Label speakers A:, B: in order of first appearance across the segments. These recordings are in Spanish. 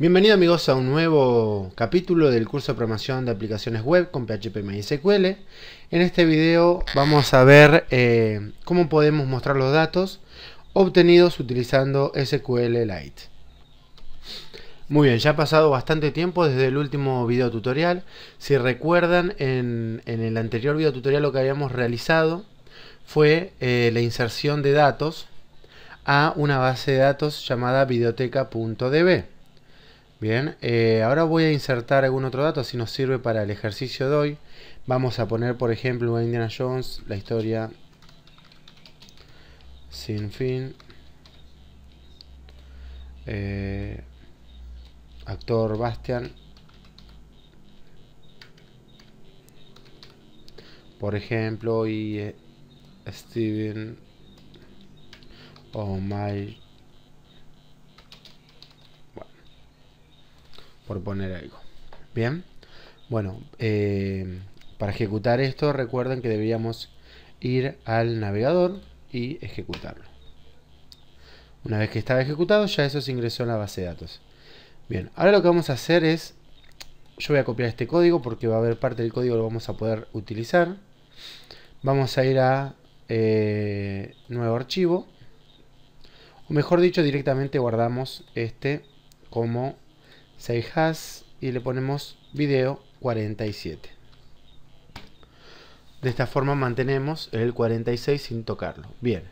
A: Bienvenido amigos a un nuevo capítulo del curso de programación de aplicaciones web con PHP SQL. En este video vamos a ver eh, cómo podemos mostrar los datos obtenidos utilizando SQLite. Muy bien, ya ha pasado bastante tiempo desde el último video tutorial. Si recuerdan, en, el anterior video tutorial lo que habíamos realizado fue eh, la inserción de datos a una base de datos llamada videoteca.db. Bien, eh, ahora voy a insertar algún otro dato, si nos sirve para el ejercicio de hoy. Vamos a poner, por ejemplo, Indiana Jones, la historia sin fin. Eh, actor Bastian. Por ejemplo, y eh, Steven Steven Mike por poner algo. Bien, bueno, eh, para ejecutar esto recuerden que deberíamos ir al navegador y ejecutarlo. Una vez que estaba ejecutado ya eso se ingresó en la base de datos. Bien, ahora lo que vamos a hacer es, yo voy a copiar este código porque va a haber parte del código que lo vamos a poder utilizar. Vamos a ir a eh, nuevo archivo, o mejor dicho directamente guardamos este como save has y le ponemos video 47 de esta forma mantenemos el 46 sin tocarlo bien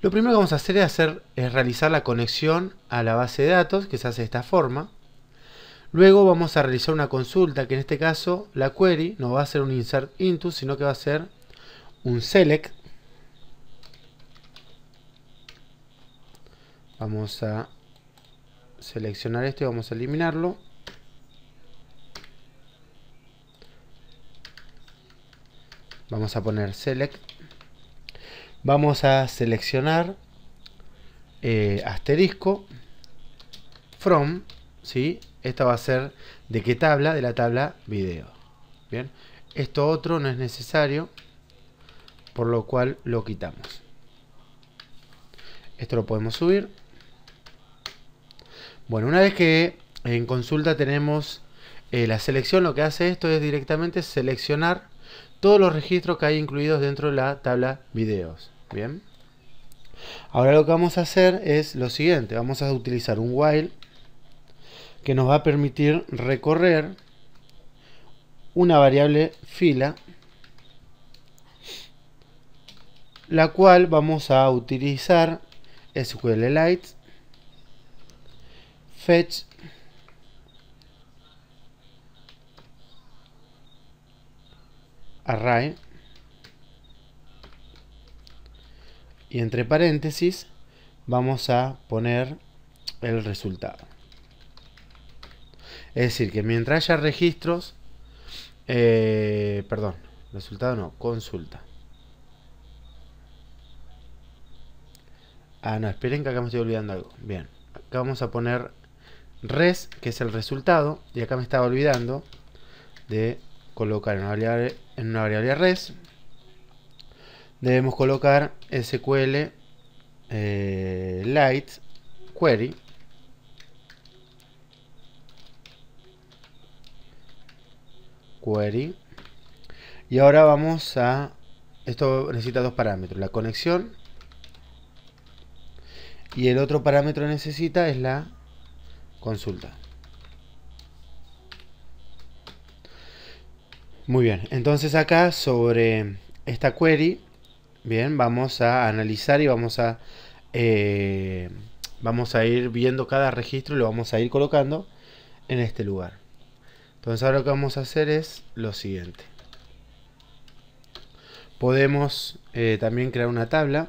A: lo primero que vamos a hacer es, hacer es realizar la conexión a la base de datos que se hace de esta forma luego vamos a realizar una consulta que en este caso la query no va a ser un insert into sino que va a ser un select vamos a seleccionar esto y vamos a eliminarlo vamos a poner select vamos a seleccionar eh, asterisco from si? esta va a ser de qué tabla de la tabla video bien esto otro no es necesario por lo cual lo quitamos esto lo podemos subir bueno, una vez que en consulta tenemos eh, la selección, lo que hace esto es directamente seleccionar todos los registros que hay incluidos dentro de la tabla videos. Bien. Ahora lo que vamos a hacer es lo siguiente, vamos a utilizar un while que nos va a permitir recorrer una variable fila la cual vamos a utilizar SQLite fetch array y entre paréntesis vamos a poner el resultado. Es decir, que mientras haya registros, eh, perdón, resultado no, consulta. Ah, no, esperen que acá me estoy olvidando algo. Bien, acá vamos a poner res, que es el resultado, y acá me estaba olvidando de colocar en una variable, res, debemos colocar SQL eh, light query query y ahora vamos a esto necesita dos parámetros la conexión y el otro parámetro necesita es la Consulta. Muy bien, entonces acá sobre esta query, bien, vamos a analizar y vamos a, eh, vamos a ir viendo cada registro y lo vamos a ir colocando en este lugar. Entonces ahora lo que vamos a hacer es lo siguiente. Podemos eh, también crear una tabla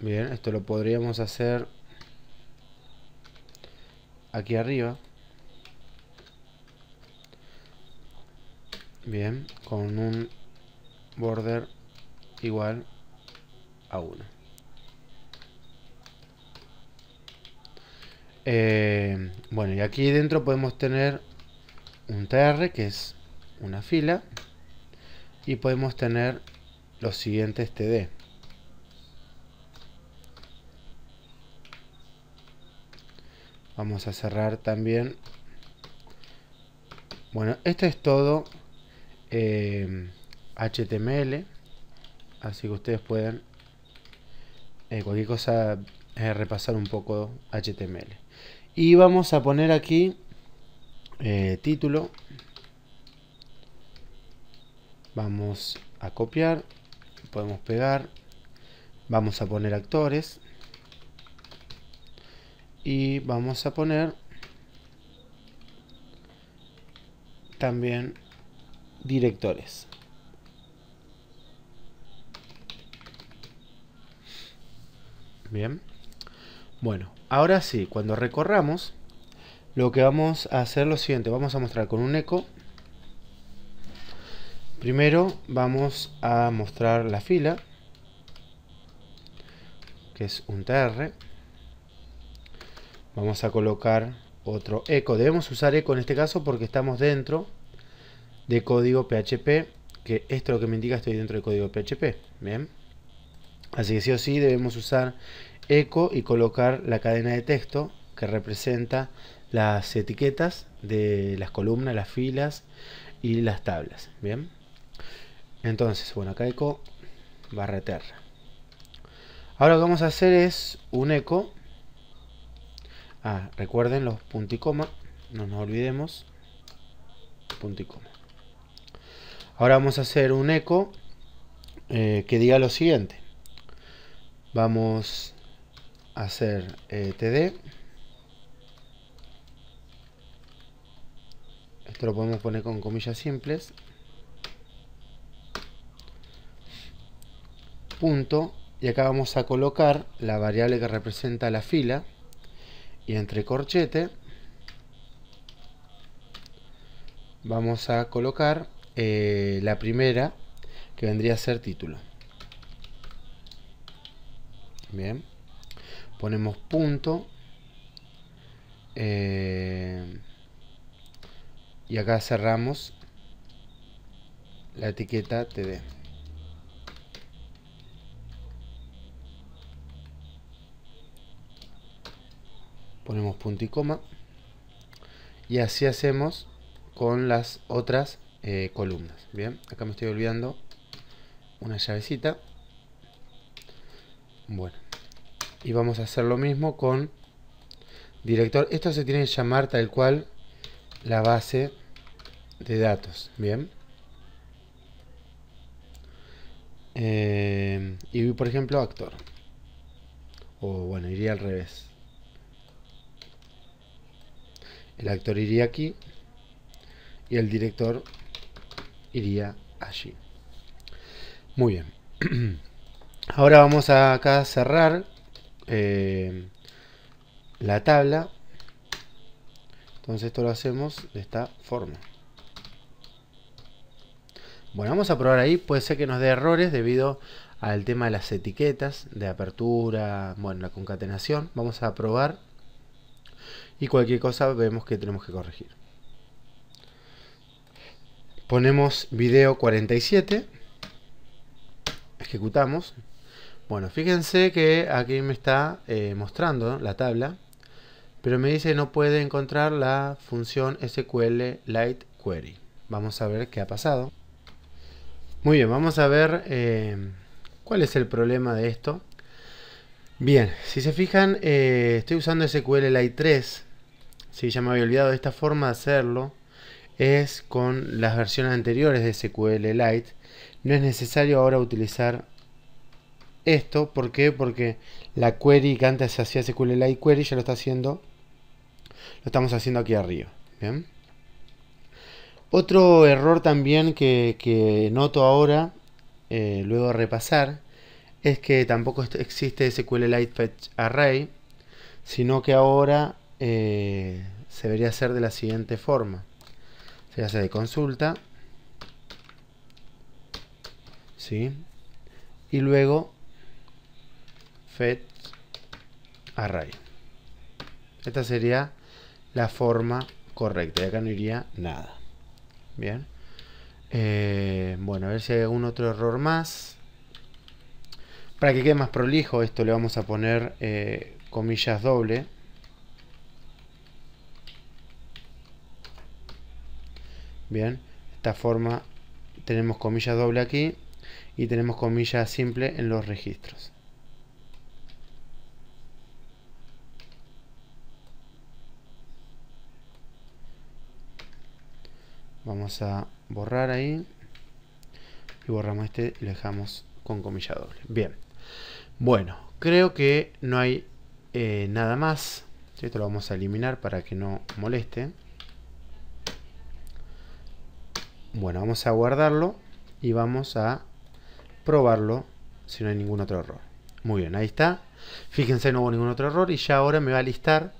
A: Bien, esto lo podríamos hacer aquí arriba. Bien, con un border igual a 1. Eh, bueno, y aquí dentro podemos tener un TR, que es una fila, y podemos tener los siguientes TD. Vamos a cerrar también. Bueno, esto es todo HTML. Eh, así que ustedes pueden eh, cualquier cosa eh, repasar un poco HTML. Y vamos a poner aquí título. Vamos a copiar. Podemos pegar. Vamos a poner actores y vamos a poner también directores. Bien. Bueno, ahora sí, cuando recorramos, lo que vamos a hacer lo siguiente. Vamos a mostrar con un eco. Primero vamos a mostrar la fila, que es un TR vamos a colocar otro eco. Debemos usar eco en este caso porque estamos dentro de código PHP, que esto lo que me indica estoy dentro de código PHP. Bien. Así que sí o sí debemos usar eco y colocar la cadena de texto que representa las etiquetas de las columnas, las filas y las tablas. Bien. Entonces, bueno, acá eco barra Ahora lo que vamos a hacer es un eco Ah, recuerden los punto y coma, no nos olvidemos. Punto y coma. Ahora vamos a hacer un eco eh, que diga lo siguiente. Vamos a hacer eh, td. Esto lo podemos poner con comillas simples. Punto. Y acá vamos a colocar la variable que representa la fila y entre corchete vamos a colocar eh, la primera que vendría a ser título bien ponemos punto eh, y acá cerramos la etiqueta td ponemos punto y coma y así hacemos con las otras eh, columnas bien acá me estoy olvidando una llavecita bueno y vamos a hacer lo mismo con director esto se tiene que llamar tal cual la base de datos bien eh, y por ejemplo actor o bueno iría al revés el actor iría aquí y el director iría allí. Muy bien. Ahora vamos a acá a cerrar eh, la tabla. Entonces esto lo hacemos de esta forma. Bueno, vamos a probar ahí. Puede ser que nos dé errores debido al tema de las etiquetas, de apertura, bueno, la concatenación. Vamos a probar y cualquier cosa vemos que tenemos que corregir. Ponemos video 47, ejecutamos. Bueno, fíjense que aquí me está eh, mostrando la tabla, pero me dice no puede encontrar la función SQL Lite Query. Vamos a ver qué ha pasado. Muy bien, vamos a ver eh, cuál es el problema de esto. Bien, si se fijan, eh, estoy usando SQL Lite 3 si, ya me había olvidado de esta forma de hacerlo, es con las versiones anteriores de SQLite No es necesario ahora utilizar esto, ¿por qué? Porque la query que antes hacía SQLite query ya lo está haciendo, lo estamos haciendo aquí arriba. Otro error también que, noto ahora, eh, luego de repasar, es que tampoco existe SQLite Fetch Array, sino que ahora eh, se debería hacer de la siguiente forma. Se hace de consulta. ¿Sí? Y luego fetch array. Esta sería la forma correcta. Y acá no iría nada. Bien. Eh, bueno, a ver si hay algún otro error más. Para que quede más prolijo, esto le vamos a poner eh, comillas doble. Bien, de esta forma tenemos comillas doble aquí y tenemos comillas simple en los registros. Vamos a borrar ahí y borramos este y lo dejamos con comilla doble. Bien, bueno, creo que no hay eh, nada más. Esto lo vamos a eliminar para que no moleste. Bueno, vamos a guardarlo y vamos a probarlo si no hay ningún otro error. Muy bien, ahí está. Fíjense, no hubo ningún otro error y ya ahora me va a listar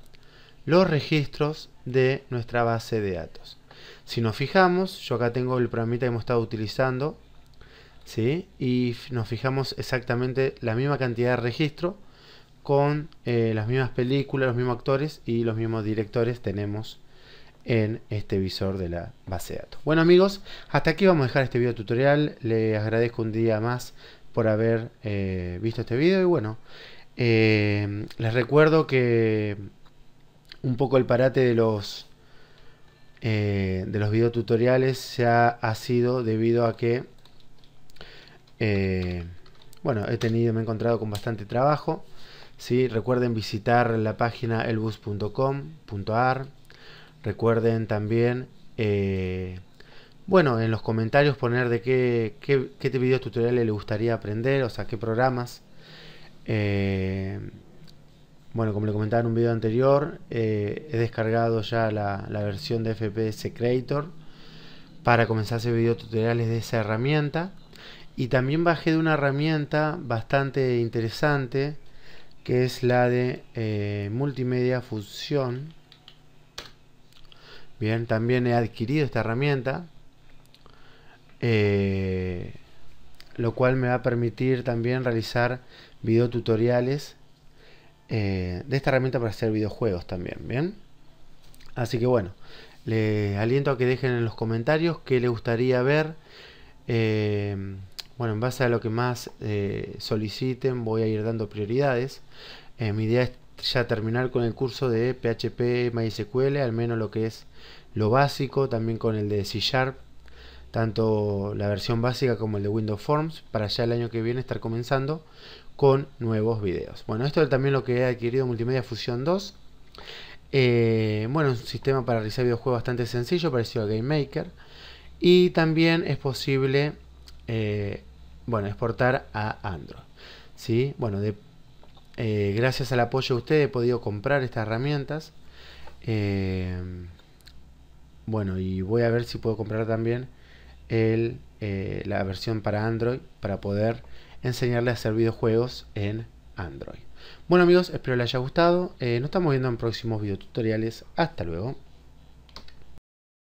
A: los registros de nuestra base de datos. Si nos fijamos, yo acá tengo el programita que hemos estado utilizando, ¿sí? Y nos fijamos exactamente la misma cantidad de registro con eh, las mismas películas, los mismos actores y los mismos directores tenemos en este visor de la base de datos. Bueno amigos, hasta aquí vamos a dejar este video tutorial. Les agradezco un día más por haber eh, visto este video y bueno, eh, les recuerdo que un poco el parate de los eh, de los tutoriales se ha sido debido a que bueno, he tenido, me he encontrado con bastante trabajo. Recuerden visitar la página elbus.com.ar Recuerden también, eh, bueno, en los comentarios poner de qué, qué, videos tutoriales les gustaría aprender, o sea, qué programas. Eh, bueno, como le comentaba en un video anterior, eh, he descargado ya la, la, versión de FPS Creator para comenzar a hacer tutoriales de esa herramienta. Y también bajé de una herramienta bastante interesante, que es la de Multimedia Fusion. Bien, también he adquirido esta herramienta, eh, lo cual me va a permitir también realizar video tutoriales eh, de esta herramienta para hacer videojuegos también, ¿bien? Así que bueno, le aliento a que dejen en los comentarios qué le gustaría ver. Eh, bueno, en base a lo que más soliciten voy a ir dando prioridades. mi idea es ya terminar con el curso de PHP MySQL, al menos lo que es lo básico, también con el de C Sharp, tanto la versión básica como el de Windows Forms, para ya el año que viene estar comenzando con nuevos videos. Bueno, esto es también lo que he adquirido Multimedia Fusion 2. Eh, bueno, un sistema para realizar videojuegos bastante sencillo, parecido a Game Maker. Y también es posible, eh, bueno, exportar a Android. ¿sí? Bueno, de eh, gracias al apoyo de ustedes he podido comprar estas herramientas. Eh, bueno, y voy a ver si puedo comprar también eh, la versión para Android para poder enseñarle a hacer videojuegos en Android. Bueno amigos, espero les haya gustado. nos estamos viendo en próximos videotutoriales. Hasta luego.